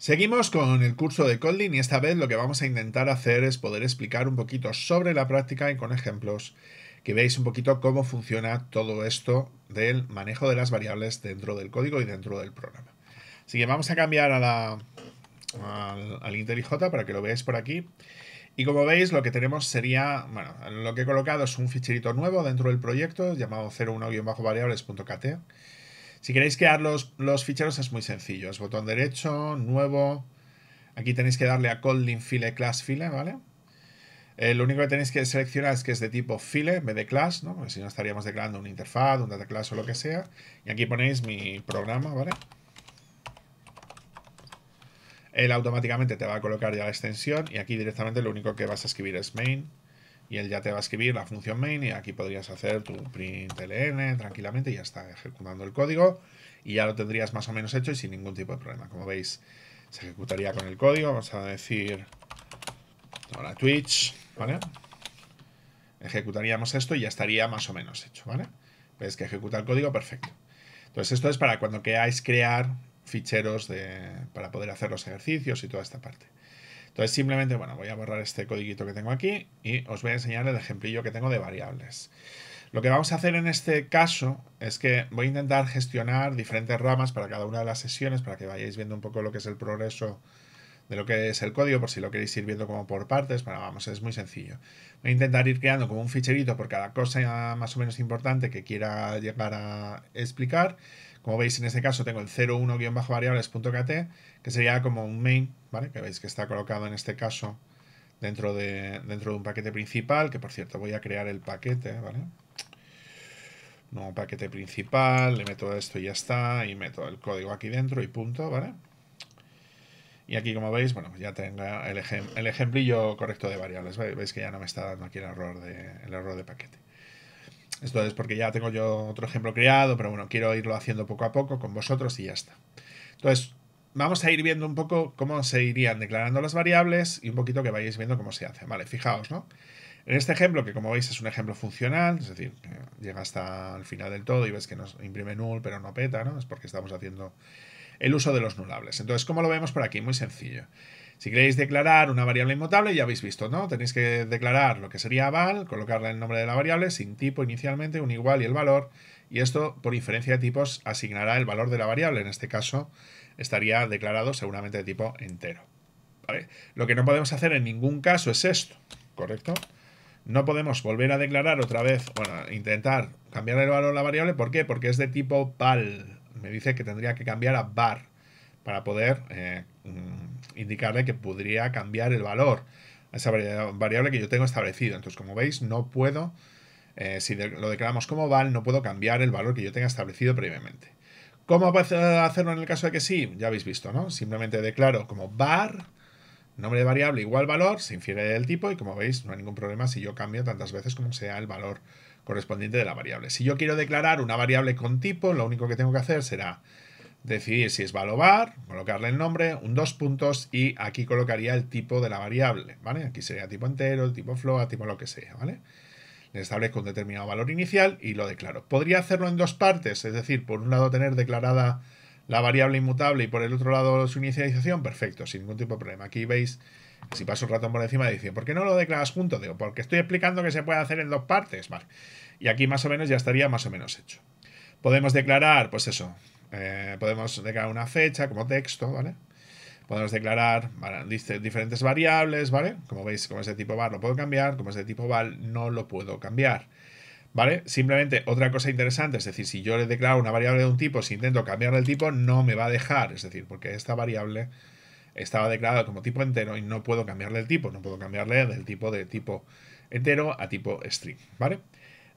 Seguimos con el curso de Kotlin y esta vez lo que vamos a intentar hacer es poder explicar un poquito sobre la práctica y con ejemplos que veáis un poquito cómo funciona todo esto del manejo de las variables dentro del código y dentro del programa. Así que vamos a cambiar a la, al, al IntelliJ para que lo veáis por aquí. Y como veis lo que tenemos sería, bueno, lo que he colocado es un ficherito nuevo dentro del proyecto llamado 01-variables.kt si queréis crear los, ficheros es muy sencillo. Es botón derecho, nuevo. Aquí tenéis que darle a Colding File Class File, ¿vale? Eh, lo único que tenéis que seleccionar es que es de tipo file en de class, ¿no? si no estaríamos declarando una interfaz, un data class o lo que sea. Y aquí ponéis mi programa, ¿vale? Él automáticamente te va a colocar ya la extensión y aquí directamente lo único que vas a escribir es main y él ya te va a escribir la función main y aquí podrías hacer tu println tranquilamente y ya está ejecutando el código y ya lo tendrías más o menos hecho y sin ningún tipo de problema. Como veis, se ejecutaría con el código. Vamos a decir ahora Twitch, ¿vale? Ejecutaríamos esto y ya estaría más o menos hecho, ¿vale? Ves que ejecuta el código, perfecto. Entonces esto es para cuando queráis crear ficheros para poder hacer los ejercicios y toda esta parte. Entonces simplemente, bueno, voy a borrar este codiguito que tengo aquí y os voy a enseñar el ejemplillo que tengo de variables. Lo que vamos a hacer en este caso es que voy a intentar gestionar diferentes ramas para cada una de las sesiones para que vayáis viendo un poco lo que es el progreso de lo que es el código, por si lo queréis ir viendo como por partes, pero vamos, es muy sencillo. Voy a intentar ir creando como un ficherito por cada cosa más o menos importante que quiera llegar a explicar como veis, en este caso tengo el 01-variables.kt, que sería como un main, ¿vale? Que veis que está colocado en este caso dentro de, dentro de un paquete principal, que por cierto voy a crear el paquete, ¿vale? Nuevo paquete principal, le meto esto y ya está, y meto el código aquí dentro y punto, ¿vale? Y aquí, como veis, bueno, ya tengo el, el ejemplillo correcto de variables. Veis que ya no me está dando aquí error de, el error de paquete. Esto es porque ya tengo yo otro ejemplo creado, pero bueno, quiero irlo haciendo poco a poco con vosotros y ya está. Entonces, vamos a ir viendo un poco cómo se irían declarando las variables y un poquito que vayáis viendo cómo se hace. Vale, fijaos, ¿no? En este ejemplo, que como veis es un ejemplo funcional, es decir, llega hasta el final del todo y ves que nos imprime null, pero no peta, ¿no? Es porque estamos haciendo el uso de los nulables. Entonces, ¿cómo lo vemos por aquí? Muy sencillo. Si queréis declarar una variable inmutable, ya habéis visto, ¿no? Tenéis que declarar lo que sería val, colocarle el nombre de la variable, sin tipo inicialmente, un igual y el valor, y esto, por inferencia de tipos, asignará el valor de la variable. En este caso, estaría declarado seguramente de tipo entero. Lo que no podemos hacer en ningún caso es esto, ¿correcto? No podemos volver a declarar otra vez, bueno, intentar cambiar el valor de la variable. ¿Por qué? Porque es de tipo val. Me dice que tendría que cambiar a var para poder eh, Mm, indicarle que podría cambiar el valor a esa variable que yo tengo establecido. Entonces, como veis, no puedo, eh, si lo declaramos como val, no puedo cambiar el valor que yo tenga establecido previamente. ¿Cómo hacerlo en el caso de que sí? Ya habéis visto, ¿no? Simplemente declaro como var, nombre de variable igual valor, se infiere el tipo y como veis no hay ningún problema si yo cambio tantas veces como sea el valor correspondiente de la variable. Si yo quiero declarar una variable con tipo, lo único que tengo que hacer será decidir si es var, colocarle el nombre, un dos puntos y aquí colocaría el tipo de la variable, ¿vale? Aquí sería tipo entero, tipo float, tipo lo que sea, ¿vale? Le establezco un determinado valor inicial y lo declaro. Podría hacerlo en dos partes, es decir, por un lado tener declarada la variable inmutable y por el otro lado su inicialización, perfecto, sin ningún tipo de problema. Aquí veis, si paso un ratón por encima, dice, ¿por qué no lo declaras junto? Digo, porque estoy explicando que se puede hacer en dos partes, ¿vale? Y aquí más o menos ya estaría más o menos hecho. Podemos declarar, pues eso, eh, podemos declarar una fecha como texto, ¿vale? Podemos declarar diferentes variables, ¿vale? Como veis, como es de tipo var lo puedo cambiar, como es de tipo val no lo puedo cambiar. ¿Vale? Simplemente otra cosa interesante, es decir, si yo le declaro una variable de un tipo, si intento cambiarle el tipo, no me va a dejar, es decir, porque esta variable estaba declarada como tipo entero y no puedo cambiarle el tipo, no puedo cambiarle del tipo de tipo entero a tipo string, ¿vale?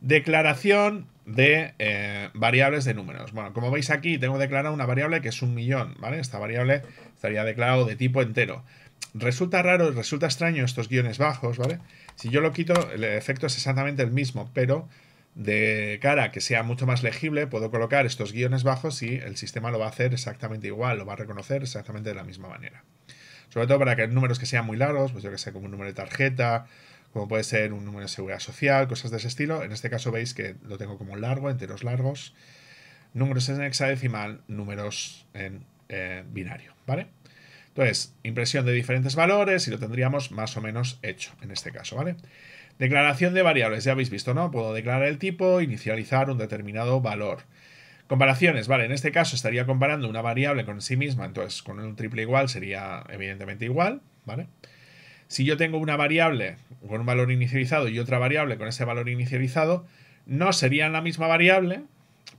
Declaración de eh, variables de números. Bueno, como veis aquí, tengo declarado una variable que es un millón, ¿vale? Esta variable estaría declarado de tipo entero. Resulta raro, resulta extraño estos guiones bajos, ¿vale? Si yo lo quito, el efecto es exactamente el mismo, pero de cara a que sea mucho más legible, puedo colocar estos guiones bajos y el sistema lo va a hacer exactamente igual, lo va a reconocer exactamente de la misma manera. Sobre todo para que números que sean muy largos, pues yo que sé, como un número de tarjeta, como puede ser un número de seguridad social, cosas de ese estilo. En este caso veis que lo tengo como largo, enteros largos, números en hexadecimal, números en eh, binario, ¿vale? Entonces, impresión de diferentes valores y lo tendríamos más o menos hecho en este caso, ¿vale? Declaración de variables, ya habéis visto, ¿no? Puedo declarar el tipo, inicializar un determinado valor. Comparaciones, vale, en este caso estaría comparando una variable con sí misma, entonces con un triple igual sería evidentemente igual, ¿vale? vale si yo tengo una variable con un valor inicializado y otra variable con ese valor inicializado, no serían la misma variable,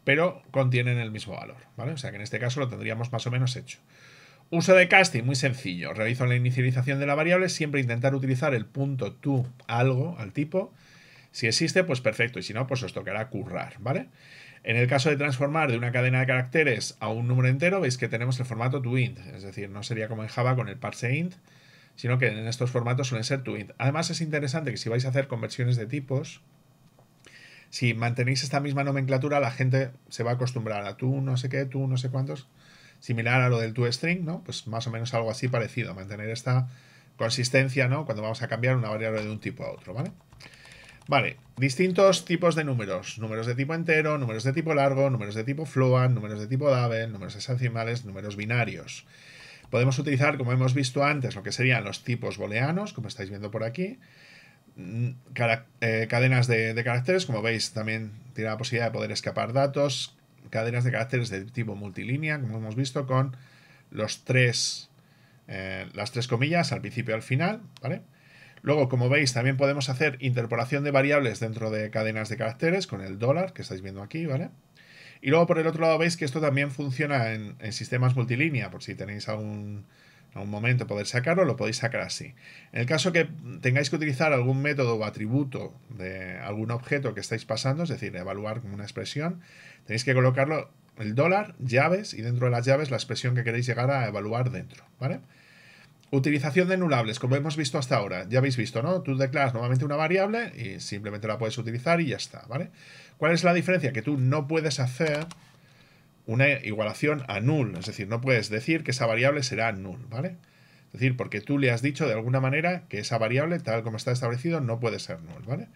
pero contienen el mismo valor, ¿vale? O sea que en este caso lo tendríamos más o menos hecho. Uso de casting, muy sencillo. Realizo la inicialización de la variable, siempre intentar utilizar el punto to algo, al tipo. Si existe, pues perfecto, y si no, pues os tocará currar, ¿vale? En el caso de transformar de una cadena de caracteres a un número entero, veis que tenemos el formato toInt, es decir, no sería como en Java con el parseInt, int, sino que en estos formatos suelen ser tweet. Además es interesante que si vais a hacer conversiones de tipos, si mantenéis esta misma nomenclatura, la gente se va a acostumbrar a tú no sé qué, tú no sé cuántos, similar a lo del toString, ¿no? Pues más o menos algo así parecido, mantener esta consistencia, ¿no? Cuando vamos a cambiar una variable de un tipo a otro, ¿vale? Vale, distintos tipos de números. Números de tipo entero, números de tipo largo, números de tipo float, números de tipo double, números exacimales, números binarios. Podemos utilizar, como hemos visto antes, lo que serían los tipos booleanos, como estáis viendo por aquí. Mm, eh, cadenas de, caracteres, como veis, también tiene la posibilidad de poder escapar datos. Cadenas de caracteres de tipo multilínea, como hemos visto, con los tres, eh, las tres comillas al principio y al final. ¿vale? Luego, como veis, también podemos hacer interpolación de variables dentro de cadenas de caracteres con el dólar que estáis viendo aquí, ¿vale? Y luego por el otro lado veis que esto también funciona en, sistemas multilínea, por si tenéis algún, algún momento poder sacarlo, lo podéis sacar así. En el caso que tengáis que utilizar algún método o atributo de algún objeto que estáis pasando, es decir, evaluar como una expresión, tenéis que colocarlo el dólar, llaves, y dentro de las llaves la expresión que queréis llegar a evaluar dentro, ¿vale? vale Utilización de nulables, como hemos visto hasta ahora. Ya habéis visto, ¿no? Tú declaras nuevamente una variable y simplemente la puedes utilizar y ya está, ¿vale? ¿Cuál es la diferencia? Que tú no puedes hacer una igualación a null, es decir, no puedes decir que esa variable será null, ¿vale? Es decir, porque tú le has dicho de alguna manera que esa variable, tal como está establecido, no puede ser null, ¿vale? vale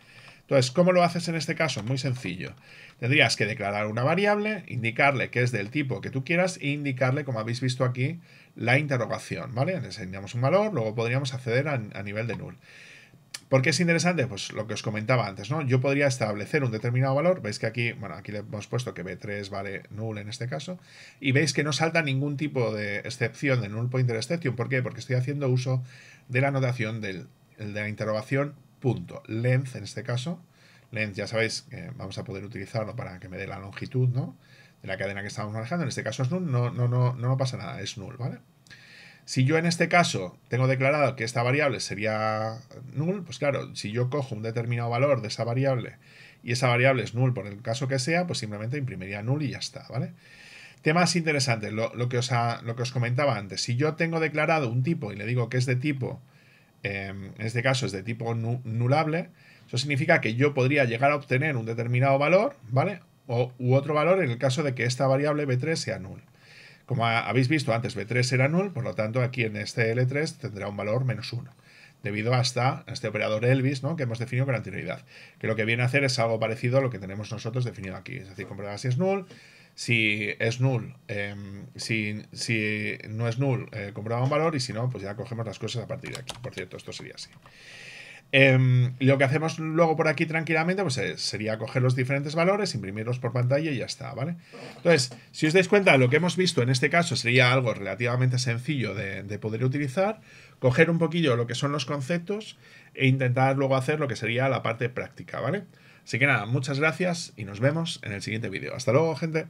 entonces, ¿cómo lo haces en este caso? Muy sencillo. Tendrías que declarar una variable, indicarle que es del tipo que tú quieras e indicarle, como habéis visto aquí, la interrogación, ¿vale? Enseñamos un valor, luego podríamos acceder a, nivel de null. ¿Por qué es interesante? Pues lo que os comentaba antes, ¿no? Yo podría establecer un determinado valor, veis que aquí, bueno, aquí le hemos puesto que B3 vale null en este caso, y veis que no salta ningún tipo de excepción de null pointer exception, ¿por qué? Porque estoy haciendo uso de la notación de la interrogación punto, .length en este caso. Length ya sabéis que vamos a poder utilizarlo para que me dé la longitud ¿no? de la cadena que estamos manejando. En este caso es null, no, no, no, no pasa nada, es null, ¿vale? Si yo en este caso tengo declarado que esta variable sería null, pues claro, si yo cojo un determinado valor de esa variable y esa variable es null por el caso que sea, pues simplemente imprimiría null y ya está, ¿vale? Temas interesantes, lo, lo, que os lo que os comentaba antes. Si yo tengo declarado un tipo y le digo que es de tipo Em, en este caso es de tipo nulable, eso significa que yo podría llegar a obtener un determinado valor, ¿vale? O, u otro valor en el caso de que esta variable b3 sea null. Como habéis visto antes, b3 era null, por lo tanto aquí en este L3 tendrá un valor menos 1 debido a este operador Elvis, ¿no? que hemos definido con anterioridad, que lo que viene a hacer es algo parecido a lo que tenemos nosotros definido aquí, es decir, comprobar si es null, si es null, em, si, si, no es null, eh, un valor y si no, pues ya cogemos las cosas a partir de aquí. Por cierto, esto sería así. Em, lo que hacemos luego por aquí tranquilamente pues eh, sería coger los diferentes valores, imprimirlos por pantalla y ya está, ¿vale? Entonces, si os dais cuenta, lo que hemos visto en este caso sería algo relativamente sencillo de, de poder utilizar, coger un poquillo lo que son los conceptos e intentar luego hacer lo que sería la parte práctica, ¿vale? Así que nada, muchas gracias y nos vemos en el siguiente vídeo. Hasta luego, gente.